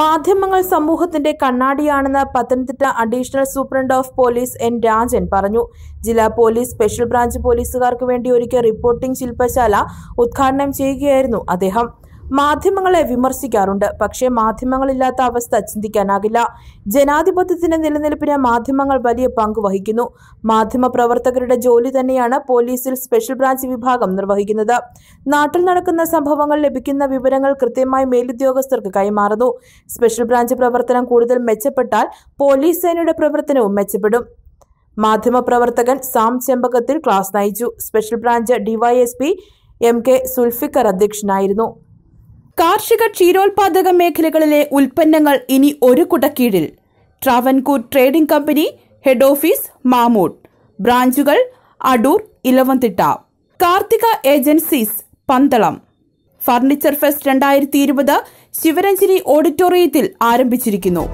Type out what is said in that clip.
മാധ്യമങ്ങൾ സമൂഹത്തിന്റെ കണ്ണാടിയാണെന്ന് Pathanamthitta additional superintendent of police N Rajan പറഞ്ഞു ജില്ലാ പോലീസ് സ്പെഷ്യൽ ബ്രാഞ്ച് പോലീസുകാർക്ക് വേണ്ടി ഒരുക്കിയ റിപ്പോർട്ടിംഗ് ശില്പശാല ഉദ്ഘാടനം ചെയ്യുകയായിരുന്നു അദ്ദേഹം മാധ്യമങ്ങളെ വിമർശിക്കാറുണ്ട് പക്ഷേ മാധ്യമങ്ങളില്ലാത്ത അവസ്ഥ ചിന്തിക്കാനാകില്ല ജനാധിപത്യത്തിന്റെ നിലനിൽപ്പിന് മാധ്യമങ്ങൾ വലിയ പങ്ക് വഹിക്കുന്നു മാധ്യമ പ്രവർത്തകരുടെ ജോലി തന്നെയാണ് പോലീസിൽ സ്പെഷ്യൽ ബ്രാഞ്ച് വിഭാഗം നിർവഹിക്കുന്നത് നാട്ടിൽ നടക്കുന്ന സംഭവങ്ങൾ ലഭിക്കുന്ന വിവരങ്ങൾ കൃത്യമായി മേലുദ്യോഗസ്ഥർക്ക് കൈമാറുന്നു സ്പെഷ്യൽ ബ്രാഞ്ച് പ്രവർത്തനം കൂടുതൽ മെച്ചപ്പെട്ടാൽ പോലീസ് സേനയുടെ പ്രവർത്തനവും മെച്ചപ്പെടും മാധ്യമപ്രവർത്തകൻ സാം ചെമ്പകത്തിൽ ക്ലാസ് നയിച്ചു special branch DySP M K Sulfikar അധ്യക്ഷനായിരുന്നു കാർഷിക ക്ഷീരോത്പാദക മേഖലകളിലെ ഉൽപ്പന്നങ്ങൾ ഇനി ഒരു കുടക്കീഴിൽ Travancore trading company head office Mamood ബ്രാഞ്ചുകൾ Adoor Elavanthitta Karthika agencies Pandalam furniture fest രണ്ടായിരത്തി ഇരുപത് ശിവരഞ്ജിനി ഓഡിറ്റോറിയത്തിൽ ആരംഭിച്ചിരിക്കുന്നു